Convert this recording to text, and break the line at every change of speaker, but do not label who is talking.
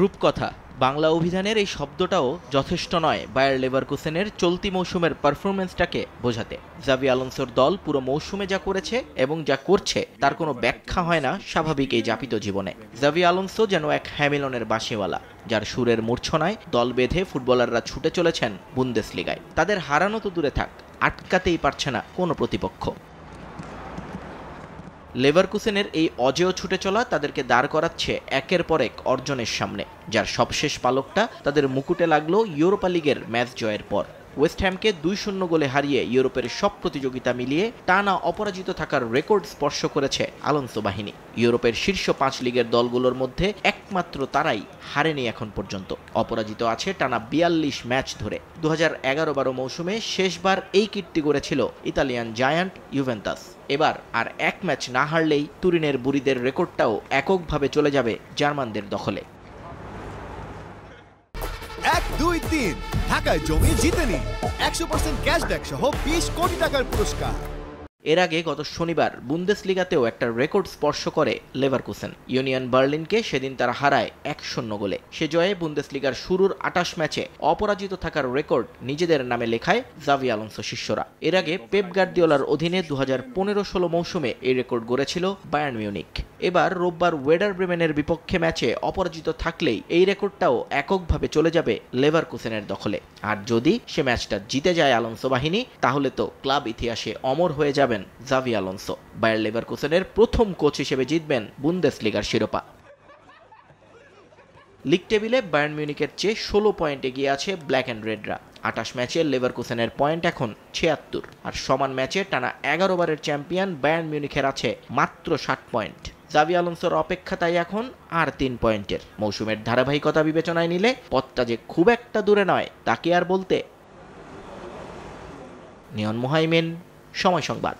রূপকথা বাংলা অভিধানের এই শব্দটাও যথেষ্ট নয় বায়ার লেভারকুসেনের চলতি মৌসুমের পারফরমেন্সটাকে বোঝাতে জাবি আলোনসোর দল পুরো মৌসুমে যা করেছে এবং যা করছে তার কোনো ব্যাখ্যা হয় না স্বাভাবিক এই যাপিত জীবনে জাবি আলোনসো যেন এক হ্যামিলনের বাঁশিওয়ালা যার সুরের মূর্ছনায় দল বেঁধে ফুটবলাররা ছুটে চলেছেন বুন্দেসলিগায় তাদের হারানো তো দূরে থাক আটকাতেই পারছে না কোনো প্রতিপক্ষ লেভারকুসেনের এই অজেয় ছুটে চলা তাদেরকে দাঁড় করাচ্ছে একের পর এক অর্জনের সামনে যার সবশেষ পালকটা তাদের মুকুটে লাগলো ইউরোপা লিগের ম্যাচ জয়ের পর ওয়েস্টহ্যামকে দুই শূন্য গোলে হারিয়ে ইউরোপের সব প্রতিযোগিতা মিলিয়ে টানা অপরাজিত থাকার রেকর্ড স্পর্শ করেছে আলোনসো বাহিনী ইউরোপের শীর্ষ পাঁচ লিগের দলগুলোর মধ্যে একমাত্র তারাই হারেনি এখন পর্যন্ত অপরাজিত আছে টানা বিয়াল্লিশ ম্যাচ ধরে দু হাজার এগারো বারো মৌসুমে শেষবার এই কীর্তি গড়েছিল ইতালিয়ান জায়ান্ট ইউভেন্তাস এবার আর এক ম্যাচ না হারলেই তুরিনের বুড়িদের রেকর্ডটাও এককভাবে চলে যাবে জার্মানদের দখলে এক দুই তিন ঢাকায় জমি জিতে নিন একশো পার্সেন্ট ক্যাশব্যাক সহ বিশ কোটি টাকার পুরস্কার এর আগে গত শনিবার বুন্দেসলিগাতেও একটা রেকর্ড স্পর্শ করে লেভারকুসেন ইউনিয়ন বার্লিনকে সেদিন তারা হারায় এক শূন্য গোলে সে জয়ে বুন্দেসলিগার শুরুর আটাশ ম্যাচে অপরাজিত থাকার রেকর্ড নিজেদের নামে লেখায় জাভি আলোনসো শিষ্যরা এর আগে পেপ গার্দিওলার অধীনে দু হাজার পনেরো ষোলো মৌসুমে এই রেকর্ড গড়েছিল বায়ার্ন মিউনিক এবার রোববার ওয়েডার ব্রেমেনের বিপক্ষে ম্যাচে অপরাজিত থাকলেই এই রেকর্ডটাও এককভাবে চলে যাবে লেভার কুসেনের দখলে আর যদি সে ম্যাচটা জিতে যায় আলোনসো বাহিনী তাহলে তো ক্লাব ইতিহাসে অমর হয়ে যাবেন জাভি আলোনসো বায়ার লেভার কুসেনের প্রথম কোচ হিসেবে জিতবেন বুন্দেস লিগার শিরোপা লিগ টেবিলে বায়ার্ন মিউনিকের চেয়ে ষোলো পয়েন্ট এগিয়ে আছে ব্ল্যাক অ্যান্ড রেডরা আটাশ ম্যাচে কুসেনের পয়েন্ট এখন ছিয়াত্তর আর সমান ম্যাচে টানা এগারো বারের চ্যাম্পিয়ন বায়ার্ন মিউনিখের আছে মাত্র ষাট পয়েন্ট জাবি আলোনসোর অপেক্ষা তাই এখন আর তিন পয়েন্টের মৌসুমের ধারাবাহিকতা বিবেচনায় নিলে পথটা যে খুব একটা দূরে নয় তাকে আর বলতে নিয়ন মোহাইমেন সময় সংবাদ